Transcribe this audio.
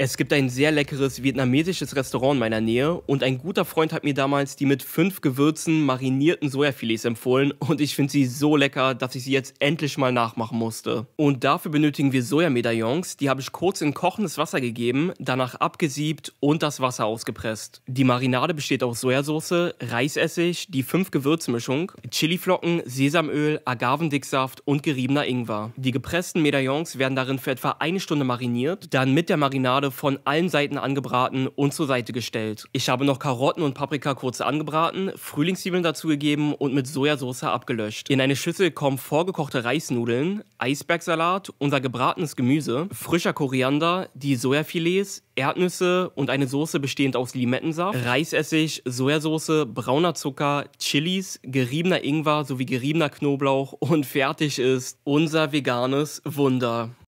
Es gibt ein sehr leckeres vietnamesisches Restaurant in meiner Nähe und ein guter Freund hat mir damals die mit fünf Gewürzen marinierten Sojafilets empfohlen und ich finde sie so lecker, dass ich sie jetzt endlich mal nachmachen musste. Und dafür benötigen wir Sojamedaillons, die habe ich kurz in kochendes Wasser gegeben, danach abgesiebt und das Wasser ausgepresst. Die Marinade besteht aus Sojasauce, Reisessig, die fünf Gewürzmischung, Chiliflocken, Sesamöl, Agavendicksaft und geriebener Ingwer. Die gepressten Medaillons werden darin für etwa eine Stunde mariniert, dann mit der Marinade Schokolade von allen Seiten angebraten und zur Seite gestellt. Ich habe noch Karotten und Paprika kurz angebraten, Frühlingszwiebeln dazugegeben und mit Sojasauce abgelöscht. In eine Schüssel kommen vorgekochte Reisnudeln, Eisbergsalat, unser gebratenes Gemüse, frischer Koriander, die Sojafilets, Erdnüsse und eine Soße bestehend aus Limettensaft, Reisessig, Sojasauce, brauner Zucker, Chilis, geriebener Ingwer sowie geriebener Knoblauch und fertig ist unser veganes Wunder.